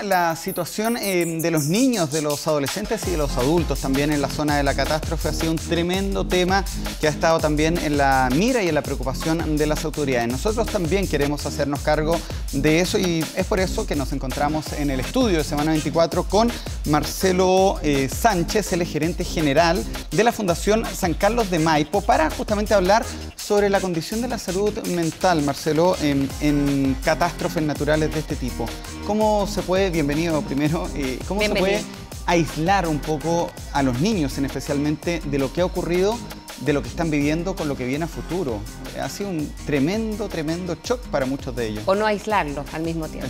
La situación eh, de los niños, de los adolescentes y de los adultos también en la zona de la catástrofe ha sido un tremendo tema que ha estado también en la mira y en la preocupación de las autoridades. Nosotros también queremos hacernos cargo de eso y es por eso que nos encontramos en el estudio de Semana 24 con Marcelo eh, Sánchez, el gerente general de la Fundación San Carlos de Maipo, para justamente hablar sobre la condición de la salud mental, Marcelo, en, en catástrofes naturales de este tipo. ¿Cómo se puede bienvenido primero, eh, cómo se puede aislar un poco a los niños, en especialmente de lo que ha ocurrido, de lo que están viviendo con lo que viene a futuro. Ha sido un tremendo, tremendo shock para muchos de ellos. O no aislarlos al mismo tiempo.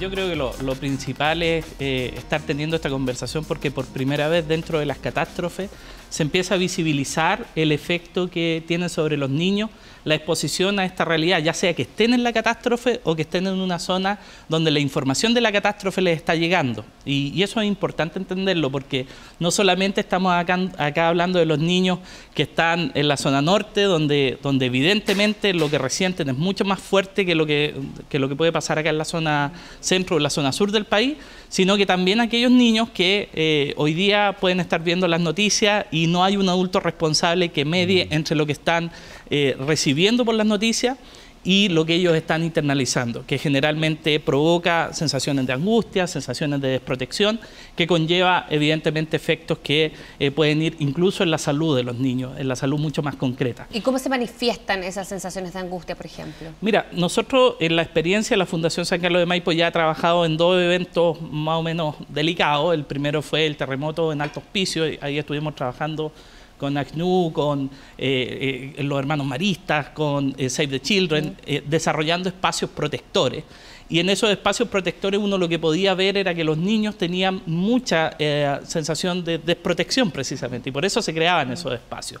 Yo creo, que lo, principal es eh, estar teniendo esta conversación porque por primera vez dentro de las catástrofes se empieza a visibilizar el efecto que tiene sobre los niños la exposición a esta realidad, ya sea que estén en la catástrofe o que estén en una zona donde la información de la catástrofe les está llegando. Y, eso es importante entenderlo porque no solamente estamos acá, hablando de los niños que están en la zona norte, donde, donde evidentemente lo que resienten es mucho más fuerte que lo que, que lo que puede pasar acá en la zona centro o la zona sur del país, sino que también aquellos niños que eh, hoy día pueden estar viendo las noticias y no hay un adulto responsable que medie mm. entre lo que están eh, recibiendo por las noticias y lo que ellos están internalizando, que generalmente provoca sensaciones de angustia, sensaciones de desprotección, que conlleva evidentemente efectos que eh, pueden ir incluso en la salud de los niños, en la salud mucho más concreta. ¿Y cómo se manifiestan esas sensaciones de angustia, por ejemplo? Mira, nosotros en la experiencia de la Fundación San Carlos de Maipo ya ha trabajado en dos eventos más o menos delicados. El primero fue el terremoto en Alto Hospicio, ahí estuvimos trabajando con ACNU, con eh, eh, los hermanos maristas, con eh, Save the Children, desarrollando espacios protectores. Y en esos espacios protectores uno lo que podía ver era que los niños tenían mucha sensación de desprotección precisamente, y por eso se creaban esos espacios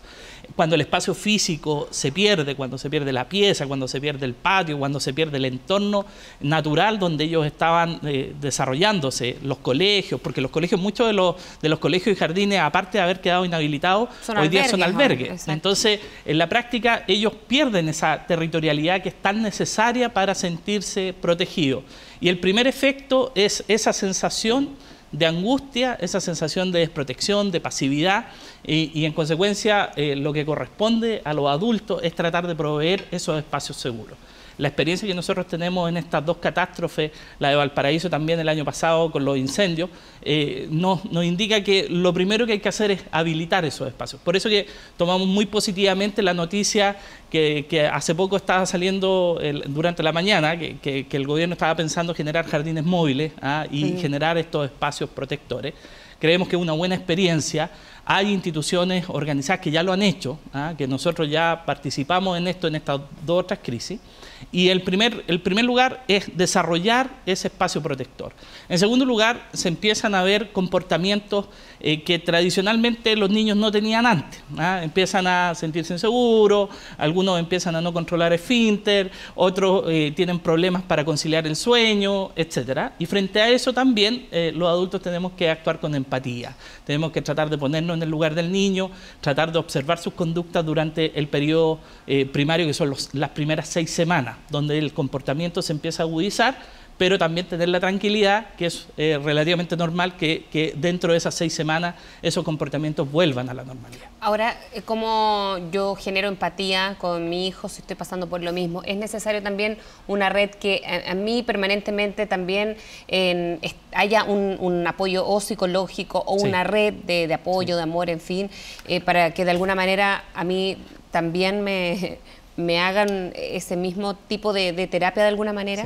cuando el espacio físico se pierde, cuando se pierde la pieza, cuando se pierde el patio, cuando se pierde el entorno natural donde ellos estaban eh, desarrollándose, los colegios, porque los colegios, muchos de los, de los colegios y jardines, aparte de haber quedado inhabilitados, hoy día son albergues. Entonces, en la práctica, ellos pierden esa territorialidad que es tan necesaria para sentirse protegidos. Y el primer efecto es esa sensación de angustia, esa sensación de desprotección, de pasividad y, en consecuencia eh, lo que corresponde a los adultos es tratar de proveer esos espacios seguros la experiencia que nosotros tenemos en estas dos catástrofes, la de Valparaíso también el año pasado con los incendios, eh, nos, indica que lo primero que hay que hacer es habilitar esos espacios. Por eso que tomamos muy positivamente la noticia que, hace poco estaba saliendo durante la mañana, que, el gobierno estaba pensando generar jardines móviles ah, y generar estos espacios protectores creemos que es una buena experiencia. Hay instituciones organizadas que ya lo han hecho, ¿ah? que nosotros ya participamos en esto en estas dos otras crisis. Y el primer, el primer lugar es desarrollar ese espacio protector. En segundo lugar, se empiezan a ver comportamientos eh, que tradicionalmente los niños no tenían antes. ¿ah? Empiezan a sentirse inseguros, algunos empiezan a no controlar el finter, otros eh, tienen problemas para conciliar el sueño, etc. Y frente a eso también eh, los adultos tenemos que actuar con empatía tenemos que tratar de ponernos en el lugar del niño, tratar de observar sus conductas durante el periodo eh, primario, que son las primeras seis semanas, donde el comportamiento se empieza a agudizar pero también tener la tranquilidad, que es eh, relativamente normal, que, dentro de esas seis semanas esos comportamientos vuelvan a la normalidad. Ahora, eh, como yo genero empatía con mi hijo si estoy pasando por lo mismo? ¿Es necesario también una red que eh, a, mí permanentemente también haya un, apoyo o psicológico o una red de, apoyo, de amor, en fin, para que de alguna manera a mí también me, me hagan ese mismo tipo de, terapia de alguna manera?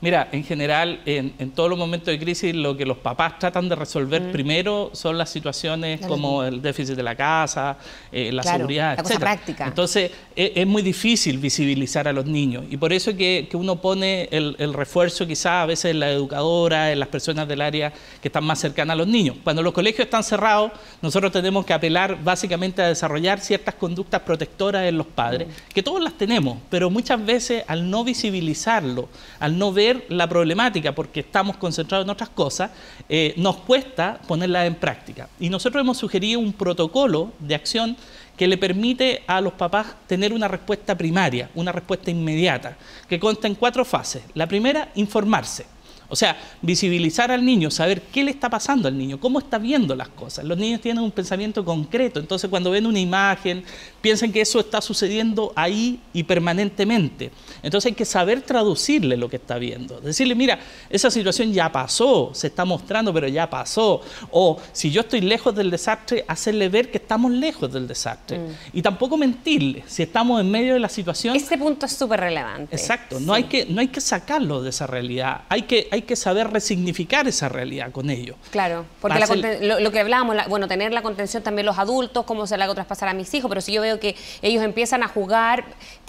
Mira, en general, en, todos los momentos de crisis, lo que los papás tratan de resolver mm. primero son las situaciones como el déficit de la casa, eh, la seguridad, seguridad, la práctica. Entonces, e, es, muy difícil visibilizar a los niños y por eso que, que uno pone el, refuerzo quizás a veces en la educadora, en las personas del área que están más cercanas a los niños. Cuando los colegios están cerrados, nosotros tenemos que apelar básicamente a desarrollar ciertas conductas protectoras en los padres, mm. que todos las tenemos, pero muchas veces al no visibilizarlo, al no ver la problemática, porque estamos concentrados en otras cosas, eh, nos cuesta ponerla en práctica. Y nosotros hemos sugerido un protocolo de acción que le permite a los papás tener una respuesta primaria, una respuesta inmediata, que consta en cuatro fases. La primera, informarse. O sea, visibilizar al niño, saber qué le está pasando al niño, cómo está viendo las cosas. Los niños tienen un pensamiento concreto, entonces cuando ven una imagen, piensen que eso está sucediendo ahí y permanentemente. Entonces hay que saber traducirle lo que está viendo. Decirle, mira, esa situación ya pasó, se está mostrando, pero ya pasó. O si yo estoy lejos del desastre, hacerle ver que estamos lejos del desastre. Mm. Y tampoco mentirle, si estamos en medio de la situación... Ese punto es súper relevante. Exacto, no, hay que, no hay que sacarlo de esa realidad, hay que, hay que saber resignificar esa realidad con ellos. Claro, porque lo, que hablábamos, bueno, tener la contención también los adultos, cómo se la hago traspasar a mis hijos, pero si yo veo que ellos empiezan a jugar.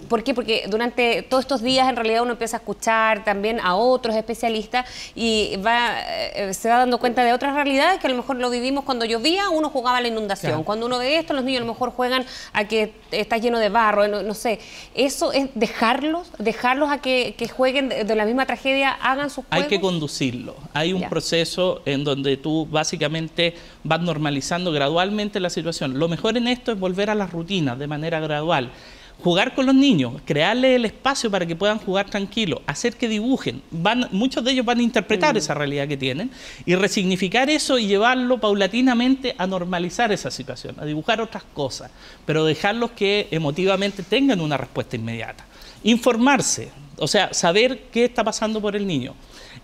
¿Por qué? Porque durante todos estos días en realidad uno empieza a escuchar también a otros especialistas y va, eh, se va dando cuenta de otras realidades que a lo mejor lo vivimos cuando llovía, uno jugaba a la inundación. Cuando uno ve esto, los niños a lo mejor juegan a que está lleno de barro, no, sé. Eso es dejarlos, dejarlos a que, jueguen de, la misma tragedia, hagan sus juegos. Hay que conducirlo. Hay un proceso en donde tú básicamente van normalizando gradualmente la situación. Lo mejor en esto es volver a las rutinas de manera gradual. Jugar con los niños, crearles el espacio para que puedan jugar tranquilo, hacer que dibujen. Van, muchos de ellos van a interpretar mm. esa realidad que tienen y resignificar eso y llevarlo paulatinamente a normalizar esa situación, a dibujar otras cosas, pero dejarlos que emotivamente tengan una respuesta inmediata. Informarse, o sea, saber qué está pasando por el niño.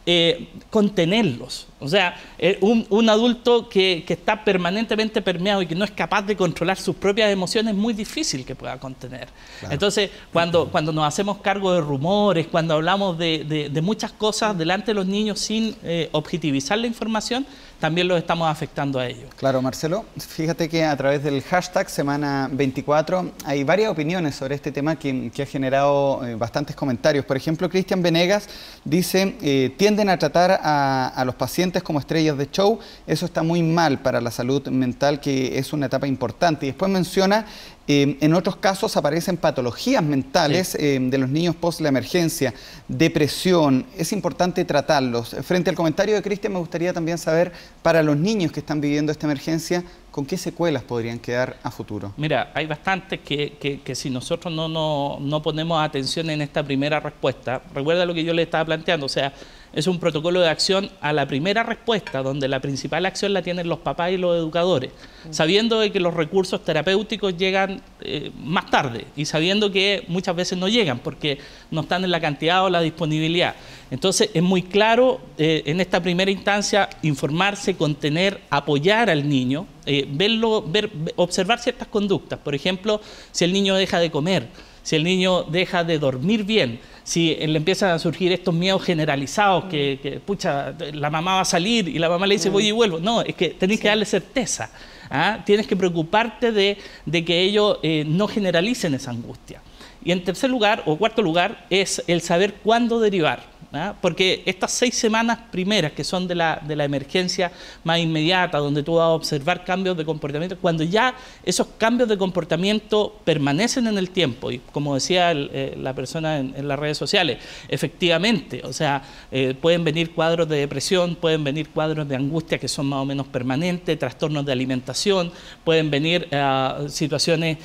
Eh, contenerlos. O sea, eh, un, adulto que, está permanentemente permeado y que no es capaz de controlar sus propias emociones es muy difícil que pueda contener. Entonces, cuando, cuando nos hacemos cargo de rumores, cuando hablamos de, muchas cosas delante de los niños sin eh, objetivizar la información, también los estamos afectando a ellos. Claro, Marcelo, fíjate que a través del hashtag Semana 24 hay varias opiniones sobre este tema que, ha generado eh, bastantes comentarios. Por ejemplo, Cristian Venegas dice, eh, tienden a tratar a los pacientes como estrellas de show, eso está muy mal para la salud mental, que es una etapa importante. Y después menciona Em, en otros casos aparecen patologías mentales em, de los niños post la emergencia, depresión, es importante tratarlos. Frente al comentario de Cristian, me gustaría también saber, para los niños que están viviendo esta emergencia, ¿con qué secuelas podrían quedar a futuro? Mira, hay bastantes que, si nosotros no, no, no ponemos atención en esta primera respuesta, recuerda lo que yo le estaba planteando, o sea, es un protocolo de acción a la primera respuesta, donde la principal acción la tienen los papás y los educadores, mm. sabiendo de que los recursos terapéuticos llegan eh, más tarde y sabiendo que muchas veces no llegan porque no están en la cantidad o la disponibilidad. Entonces es muy claro eh, en esta primera instancia informarse, contener, apoyar al niño, eh, verlo, ver, observar ciertas conductas. Por ejemplo, si el niño deja de comer, si el niño deja de dormir bien, si le empiezan a surgir estos miedos generalizados, mm. que, pucha, la mamá va a salir y la mamá le dice mm. voy y vuelvo. No, es que tenés que darle certeza. ¿ah? Tienes que preocuparte de, que ellos eh, no generalicen esa angustia. Y en tercer lugar, o cuarto lugar, es el saber cuándo derivar. ¿ah? porque estas seis semanas primeras, que son de la, de la, emergencia más inmediata, donde tú vas a observar cambios de comportamiento, cuando ya esos cambios de comportamiento permanecen en el tiempo, y como decía eh, la persona en, las redes sociales, efectivamente, o sea, eh, pueden venir cuadros de depresión, pueden venir cuadros de angustia que son más o menos permanentes, trastornos de alimentación, pueden venir eh, situaciones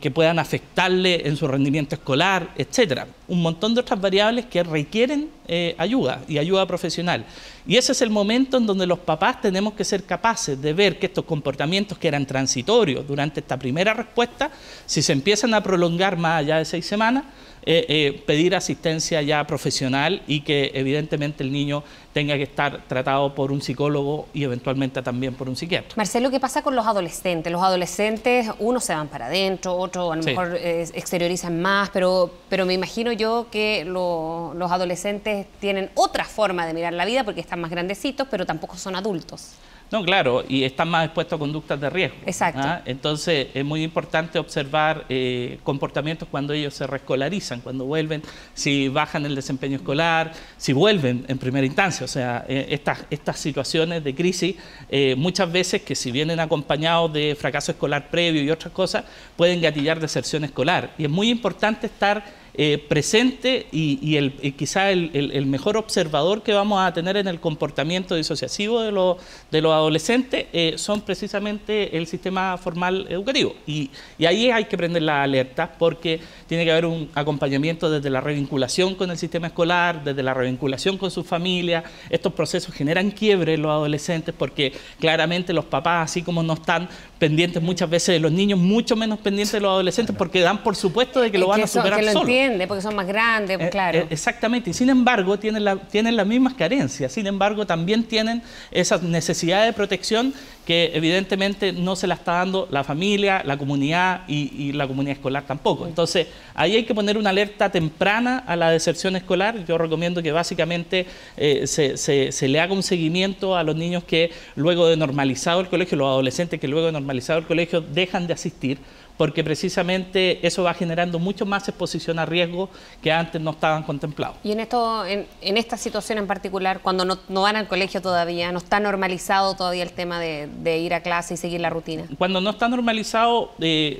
que puedan afectarle en su rendimiento escolar, etcétera. Un montón de otras variables que requieren eh, ayuda y ayuda profesional. Y ese es el momento en donde los papás tenemos que ser capaces de ver que estos comportamientos que eran transitorios durante esta primera respuesta, si se empiezan a prolongar más allá de seis semanas, eh, eh, pedir asistencia ya profesional y que evidentemente el niño tenga que estar tratado por un psicólogo y eventualmente también por un psiquiatra. Marcelo, ¿qué pasa con los adolescentes? Los adolescentes, unos se van para adentro, otros a lo mejor eh, exteriorizan más, pero, pero me imagino yo que los adolescentes tienen otra forma de mirar la vida porque están más grandecitos, pero tampoco son adultos. No, claro, y están más expuestos a conductas de riesgo. Exacto. ¿ah? Entonces, es muy importante observar eh, comportamientos cuando ellos se reescolarizan, cuando vuelven, si bajan el desempeño escolar, si vuelven en primera instancia. O sea, eh, estas, situaciones de crisis, eh, muchas veces que si vienen acompañados de fracaso escolar previo y otras cosas, pueden gatillar deserción escolar. Y es muy importante estar eh, presente y, el, quizá el, mejor observador que vamos a tener en el comportamiento disociativo de, los de los adolescentes eh, son precisamente el sistema formal educativo. Y, ahí hay que prender la alerta porque tiene que haber un acompañamiento desde la revinculación con el sistema escolar, desde la revinculación con su familia Estos procesos generan quiebre en los adolescentes porque claramente los papás, así como no están pendientes muchas veces de los niños, mucho menos pendientes de los adolescentes porque dan por supuesto de que lo van a superar solos porque son más grandes, pues, eh, claro. Eh, exactamente, y sin embargo tienen, tienen las mismas carencias, sin embargo también tienen esas necesidades de protección que evidentemente no se la está dando la familia, la comunidad y, la comunidad escolar tampoco. Entonces, ahí hay que poner una alerta temprana a la deserción escolar. Yo recomiendo que básicamente eh, se, se, le haga un seguimiento a los niños que luego de normalizado el colegio, los adolescentes que luego de normalizado el colegio dejan de asistir porque precisamente eso va generando mucho más exposición a riesgo que antes no estaban contemplados. Y en, esto, en, esta situación en particular, cuando no, van al colegio todavía, no está normalizado todavía el tema de, ir a clase y seguir la rutina. Cuando no está normalizado, eh,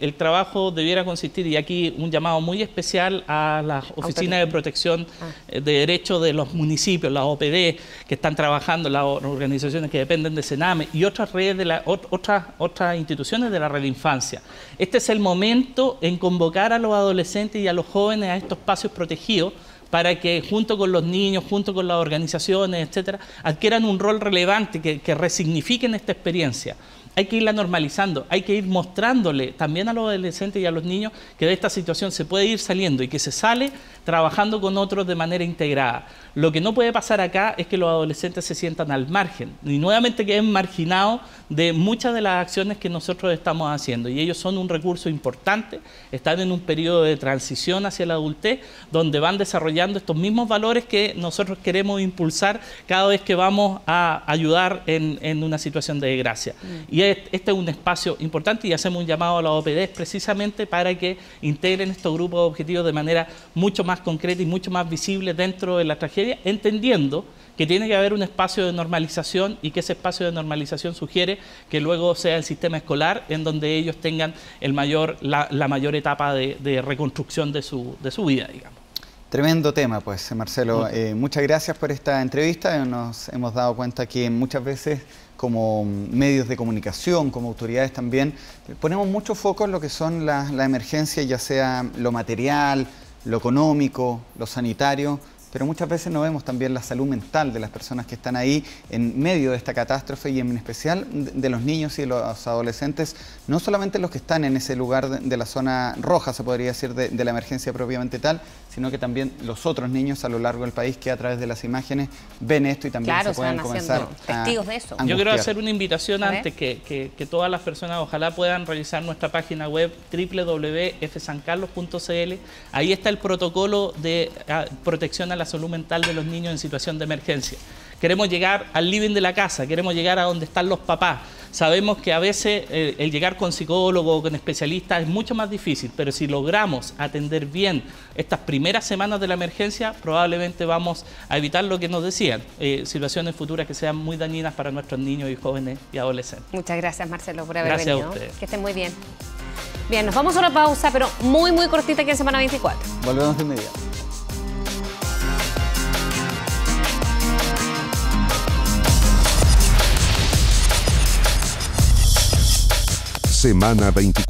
el, trabajo debiera consistir, y aquí un llamado muy especial a las oficinas de protección ah. eh, de derechos de los municipios, las OPD, que están trabajando, las organizaciones que dependen de Sename y otras redes de la, otras, otras instituciones de la red de infancia. Este es el momento en convocar a los adolescentes y a los jóvenes a estos espacios protegidos para que junto con los niños, junto con las organizaciones, etcétera, adquieran un rol relevante, que, que resignifiquen esta experiencia hay que irla normalizando, hay que ir mostrándole también a los adolescentes y a los niños que de esta situación se puede ir saliendo y que se sale trabajando con otros de manera integrada. Lo que no puede pasar acá es que los adolescentes se sientan al margen y nuevamente queden marginados de muchas de las acciones que nosotros estamos haciendo. Y ellos son un recurso importante, están en un periodo de transición hacia la adultez, donde van desarrollando estos mismos valores que nosotros queremos impulsar cada vez que vamos a ayudar en, una situación de desgracia. Mm. Y este es un espacio importante y hacemos un llamado a la OPD precisamente para que integren estos grupos de objetivos de manera mucho más concreta y mucho más visible dentro de la tragedia entendiendo que tiene que haber un espacio de normalización y que ese espacio de normalización sugiere que luego sea el sistema escolar en donde ellos tengan la, mayor etapa de, reconstrucción de su, vida, Tremendo tema, pues, Marcelo. Eh, muchas gracias por esta entrevista. Nos hemos dado cuenta que muchas veces como medios de comunicación, como autoridades también, ponemos mucho foco en lo que son las la emergencias, ya sea lo material, lo económico, lo sanitario, pero muchas veces no vemos también la salud mental de las personas que están ahí en medio de esta catástrofe y en especial de los niños y de los adolescentes, no solamente los que están en ese lugar de la zona roja, se podría decir, de, de la emergencia propiamente tal, sino que también los otros niños a lo largo del país que a través de las imágenes ven esto y también se pueden comenzar testigos de eso. Yo quiero hacer una invitación antes que, que, todas las personas ojalá puedan revisar nuestra página web www.fsancarlos.cl. Ahí está el protocolo de ah, protección a la salud mental de los niños en situación de emergencia. Queremos llegar al living de la casa, queremos llegar a donde están los papás. Sabemos que a veces eh, el, llegar con psicólogo o con especialista es mucho más difícil, pero si logramos atender bien estas primeras semanas de la emergencia, probablemente vamos a evitar lo que nos decían, eh, situaciones futuras que sean muy dañinas para nuestros niños y jóvenes y adolescentes. Muchas gracias, Marcelo, por haber venido. Que estén muy bien. Bien, nos vamos a una pausa, pero muy, muy cortita aquí en semana 24. Volvemos de inmediato. Semana 24.